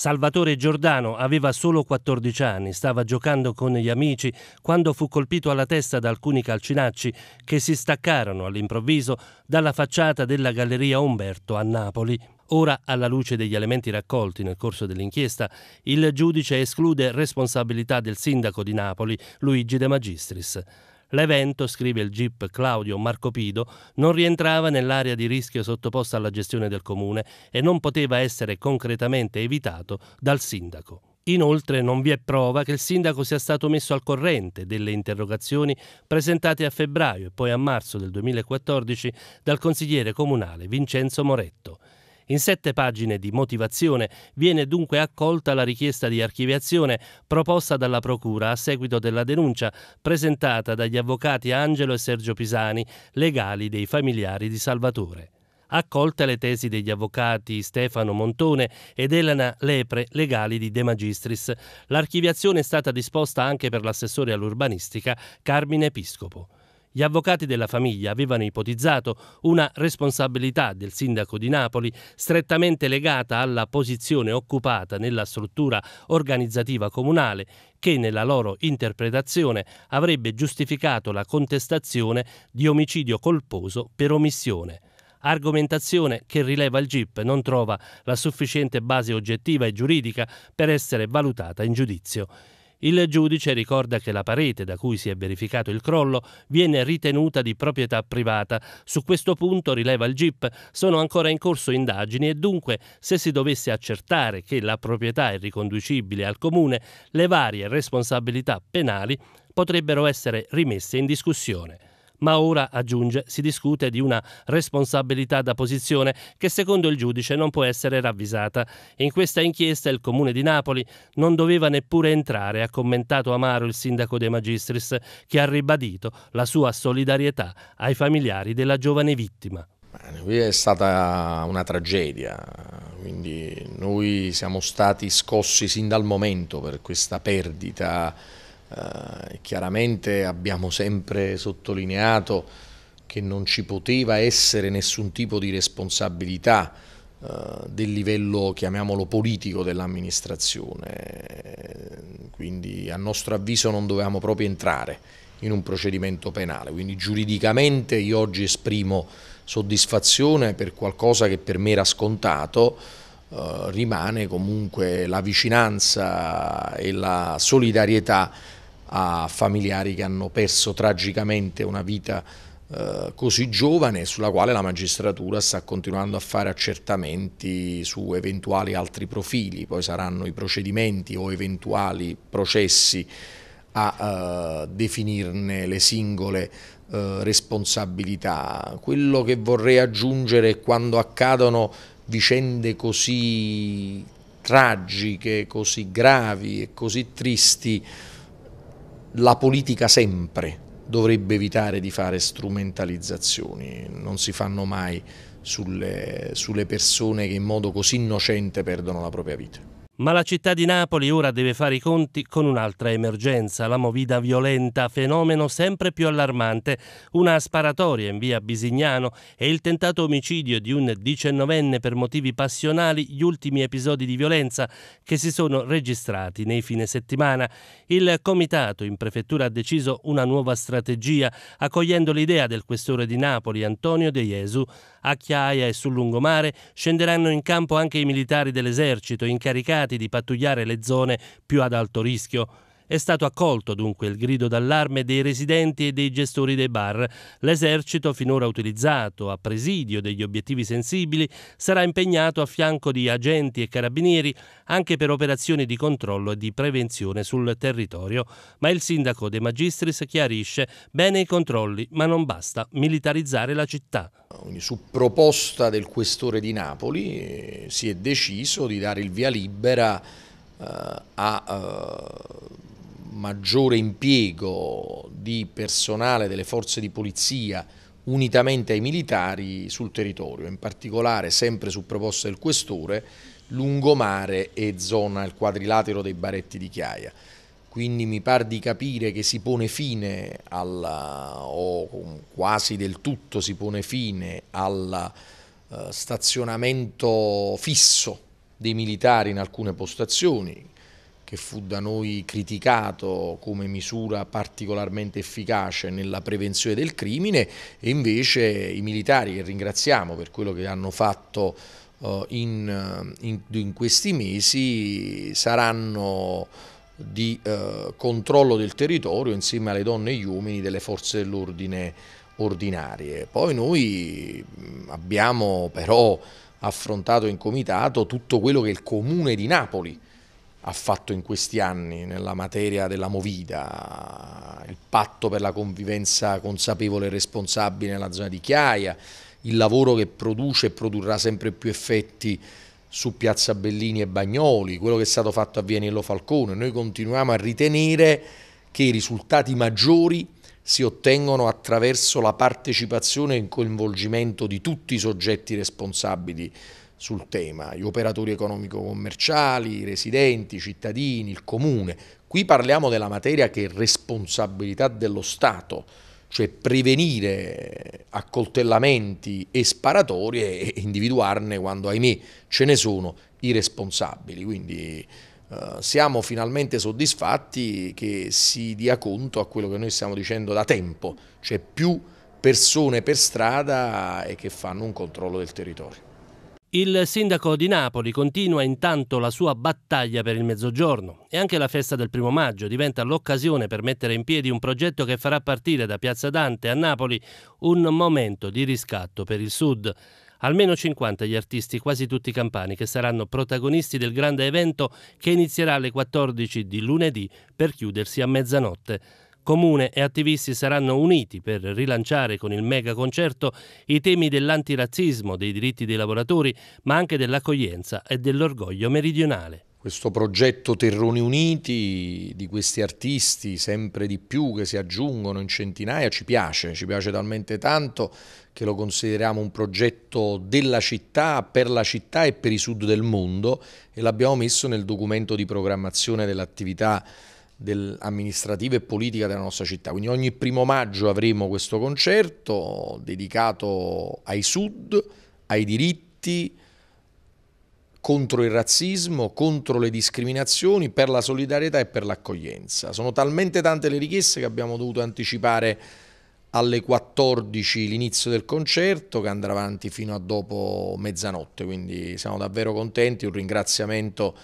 Salvatore Giordano aveva solo 14 anni, stava giocando con gli amici quando fu colpito alla testa da alcuni calcinacci che si staccarono all'improvviso dalla facciata della Galleria Umberto a Napoli. Ora, alla luce degli elementi raccolti nel corso dell'inchiesta, il giudice esclude responsabilità del sindaco di Napoli, Luigi De Magistris. L'evento, scrive il GIP Claudio Marcopido, non rientrava nell'area di rischio sottoposta alla gestione del comune e non poteva essere concretamente evitato dal sindaco. Inoltre non vi è prova che il sindaco sia stato messo al corrente delle interrogazioni presentate a febbraio e poi a marzo del 2014 dal consigliere comunale Vincenzo Moretto. In sette pagine di motivazione viene dunque accolta la richiesta di archiviazione proposta dalla Procura a seguito della denuncia presentata dagli avvocati Angelo e Sergio Pisani, legali dei familiari di Salvatore Accolte le tesi degli avvocati Stefano Montone ed Elena Lepre, legali di De Magistris. L'archiviazione è stata disposta anche per l'assessore all'urbanistica Carmine Episcopo. Gli avvocati della famiglia avevano ipotizzato una responsabilità del sindaco di Napoli strettamente legata alla posizione occupata nella struttura organizzativa comunale che nella loro interpretazione avrebbe giustificato la contestazione di omicidio colposo per omissione argomentazione che rileva il GIP non trova la sufficiente base oggettiva e giuridica per essere valutata in giudizio. Il giudice ricorda che la parete da cui si è verificato il crollo viene ritenuta di proprietà privata. Su questo punto, rileva il GIP, sono ancora in corso indagini e dunque se si dovesse accertare che la proprietà è riconducibile al comune, le varie responsabilità penali potrebbero essere rimesse in discussione ma ora, aggiunge, si discute di una responsabilità da posizione che secondo il giudice non può essere ravvisata. In questa inchiesta il comune di Napoli non doveva neppure entrare, ha commentato Amaro il sindaco De Magistris, che ha ribadito la sua solidarietà ai familiari della giovane vittima. Qui è stata una tragedia, quindi noi siamo stati scossi sin dal momento per questa perdita eh, chiaramente abbiamo sempre sottolineato che non ci poteva essere nessun tipo di responsabilità eh, del livello, chiamiamolo politico, dell'amministrazione. Quindi a nostro avviso non dovevamo proprio entrare in un procedimento penale. Quindi giuridicamente io oggi esprimo soddisfazione per qualcosa che per me era scontato, eh, rimane comunque la vicinanza e la solidarietà a familiari che hanno perso tragicamente una vita eh, così giovane sulla quale la magistratura sta continuando a fare accertamenti su eventuali altri profili, poi saranno i procedimenti o eventuali processi a eh, definirne le singole eh, responsabilità. Quello che vorrei aggiungere è quando accadono vicende così tragiche, così gravi e così tristi, la politica sempre dovrebbe evitare di fare strumentalizzazioni, non si fanno mai sulle, sulle persone che in modo così innocente perdono la propria vita. Ma la città di Napoli ora deve fare i conti con un'altra emergenza, la movida violenta, fenomeno sempre più allarmante, una sparatoria in via Bisignano e il tentato omicidio di un diciannovenne per motivi passionali, gli ultimi episodi di violenza che si sono registrati nei fine settimana. Il comitato in prefettura ha deciso una nuova strategia, accogliendo l'idea del questore di Napoli Antonio De Jesu. A Chiaia e sul lungomare scenderanno in campo anche i militari dell'esercito incaricati di pattugliare le zone più ad alto rischio è stato accolto dunque il grido d'allarme dei residenti e dei gestori dei bar. L'esercito, finora utilizzato a presidio degli obiettivi sensibili, sarà impegnato a fianco di agenti e carabinieri anche per operazioni di controllo e di prevenzione sul territorio. Ma il sindaco De Magistris chiarisce bene i controlli, ma non basta militarizzare la città. Su proposta del questore di Napoli eh, si è deciso di dare il via libera eh, a eh, maggiore impiego di personale delle forze di polizia unitamente ai militari sul territorio, in particolare sempre su proposta del questore, lungomare e zona il quadrilatero dei baretti di Chiaia. Quindi mi par di capire che si pone fine alla, o quasi del tutto si pone fine al eh, stazionamento fisso dei militari in alcune postazioni, che fu da noi criticato come misura particolarmente efficace nella prevenzione del crimine e invece i militari che ringraziamo per quello che hanno fatto eh, in, eh, in, in questi mesi saranno di eh, controllo del territorio insieme alle donne e agli uomini delle forze dell'ordine ordinarie. Poi noi abbiamo però affrontato in comitato tutto quello che il comune di Napoli ha fatto in questi anni nella materia della Movida, il patto per la convivenza consapevole e responsabile nella zona di Chiaia, il lavoro che produce e produrrà sempre più effetti su Piazza Bellini e Bagnoli, quello che è stato fatto a Vianello Falcone. Noi continuiamo a ritenere che i risultati maggiori si ottengono attraverso la partecipazione e il coinvolgimento di tutti i soggetti responsabili sul tema, gli operatori economico-commerciali, i residenti, i cittadini, il comune. Qui parliamo della materia che è responsabilità dello Stato, cioè prevenire accoltellamenti e sparatorie e individuarne quando, ahimè, ce ne sono i responsabili. Quindi eh, siamo finalmente soddisfatti che si dia conto a quello che noi stiamo dicendo da tempo, cioè più persone per strada e che fanno un controllo del territorio. Il sindaco di Napoli continua intanto la sua battaglia per il mezzogiorno e anche la festa del primo maggio diventa l'occasione per mettere in piedi un progetto che farà partire da Piazza Dante a Napoli un momento di riscatto per il sud. Almeno 50 gli artisti, quasi tutti campani, che saranno protagonisti del grande evento che inizierà alle 14 di lunedì per chiudersi a mezzanotte. Comune e attivisti saranno uniti per rilanciare con il mega concerto i temi dell'antirazzismo, dei diritti dei lavoratori, ma anche dell'accoglienza e dell'orgoglio meridionale questo progetto Terroni Uniti di questi artisti sempre di più che si aggiungono in centinaia ci piace, ci piace talmente tanto che lo consideriamo un progetto della città, per la città e per i sud del mondo e l'abbiamo messo nel documento di programmazione dell'attività amministrativa e politica della nostra città. Quindi ogni primo maggio avremo questo concerto dedicato ai sud, ai diritti, contro il razzismo, contro le discriminazioni, per la solidarietà e per l'accoglienza. Sono talmente tante le richieste che abbiamo dovuto anticipare alle 14 l'inizio del concerto che andrà avanti fino a dopo mezzanotte, quindi siamo davvero contenti, un ringraziamento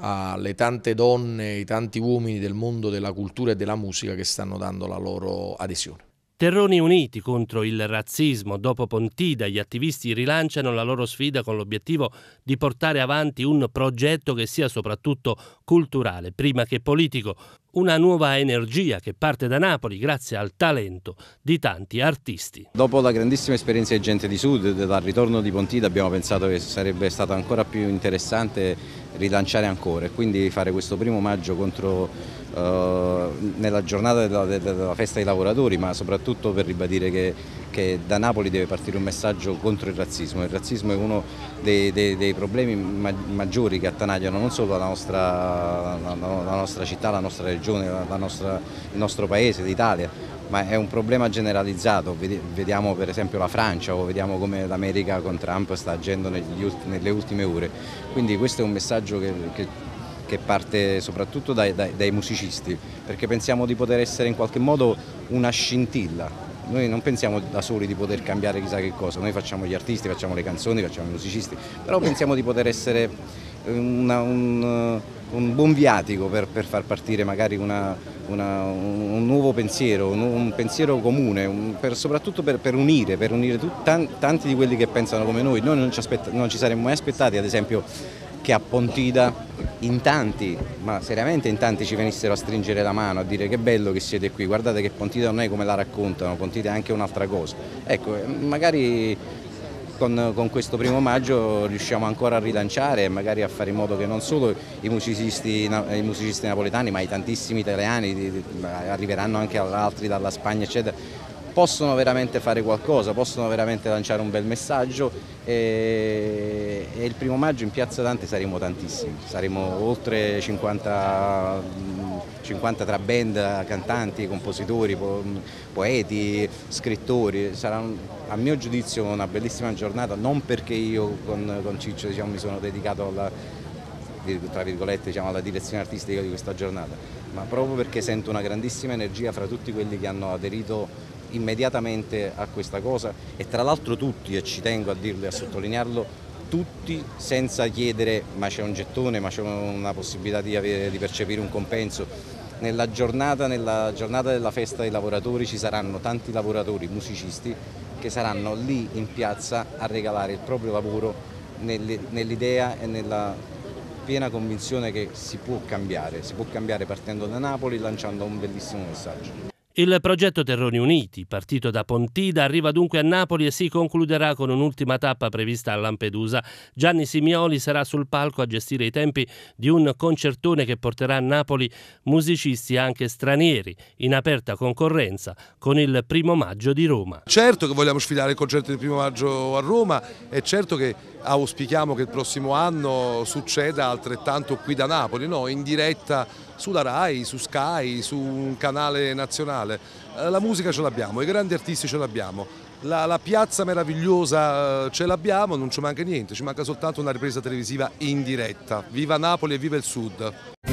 alle tante donne, ai tanti uomini del mondo della cultura e della musica che stanno dando la loro adesione. Terroni uniti contro il razzismo. Dopo Pontida gli attivisti rilanciano la loro sfida con l'obiettivo di portare avanti un progetto che sia soprattutto culturale, prima che politico, una nuova energia che parte da Napoli grazie al talento di tanti artisti. Dopo la grandissima esperienza di Gente di Sud, dal ritorno di Pontida abbiamo pensato che sarebbe stato ancora più interessante rilanciare ancora e quindi fare questo primo maggio contro, eh, nella giornata della, della festa dei lavoratori, ma soprattutto per ribadire che che da Napoli deve partire un messaggio contro il razzismo. Il razzismo è uno dei, dei, dei problemi maggiori che attanagliano non solo la nostra, la, la nostra città, la nostra regione, la, nostra, il nostro paese, l'Italia, ma è un problema generalizzato. Vediamo per esempio la Francia o vediamo come l'America con Trump sta agendo ultimi, nelle ultime ore. Quindi questo è un messaggio che, che che parte soprattutto dai, dai, dai, musicisti, perché pensiamo di poter essere in qualche modo una scintilla noi non pensiamo da soli di poter cambiare chissà che cosa, noi facciamo gli artisti, facciamo le canzoni, facciamo i musicisti, però pensiamo di poter essere una, un, un, buon viatico per, per far partire magari una, una, un, un, nuovo pensiero, un, un pensiero comune, per, soprattutto per, per, unire, per unire tut, tanti di quelli che pensano come noi. Noi non ci, aspetta, non ci saremmo mai aspettati, ad esempio che a Pontida in tanti, ma seriamente in tanti ci venissero a stringere la mano, a dire che bello che siete qui, guardate che Pontida non è come la raccontano, Pontida è anche un'altra cosa. Ecco, eh, magari con, con, questo primo maggio riusciamo ancora a rilanciare e magari a fare in modo che non solo i musicisti, i musicisti napoletani, ma i tantissimi italiani arriveranno anche altri dalla Spagna, eccetera possono veramente fare qualcosa, possono veramente lanciare un bel messaggio e, e il primo maggio in Piazza Dante saremo tantissimi, saremo oltre 50, 50 tra band, cantanti, compositori, po poeti, scrittori, sarà a mio giudizio una bellissima giornata, non perché io con, con Ciccio diciamo, mi sono dedicato alla, tra virgolette, diciamo, alla direzione artistica di questa giornata, ma proprio perché sento una grandissima energia fra tutti quelli che hanno aderito immediatamente a questa cosa e tra l'altro tutti, e ci tengo a dirlo e a sottolinearlo, tutti senza chiedere ma c'è un gettone, ma c'è una possibilità di, avere, di percepire un compenso. Nella giornata, nella giornata della festa dei lavoratori ci saranno tanti lavoratori, musicisti, che saranno lì in piazza a regalare il proprio lavoro nell'idea e nella piena convinzione che si può cambiare, si può cambiare partendo da Napoli lanciando un bellissimo messaggio. Il progetto Terroni Uniti, partito da Pontida, arriva dunque a Napoli e si concluderà con un'ultima tappa prevista a Lampedusa. Gianni Simioli sarà sul palco a gestire i tempi di un concertone che porterà a Napoli musicisti anche stranieri, in aperta concorrenza con il primo maggio di Roma. Certo che vogliamo sfidare il concerto del primo maggio a Roma è certo che auspichiamo che il prossimo anno succeda altrettanto qui da Napoli, no? in diretta sulla RAI, su Sky, su un canale nazionale. Eh, la musica ce l'abbiamo, i grandi artisti ce l'abbiamo, la, la, piazza meravigliosa eh, ce l'abbiamo, non ci manca niente, ci manca soltanto una ripresa televisiva in diretta. Viva Napoli e viva il Sud!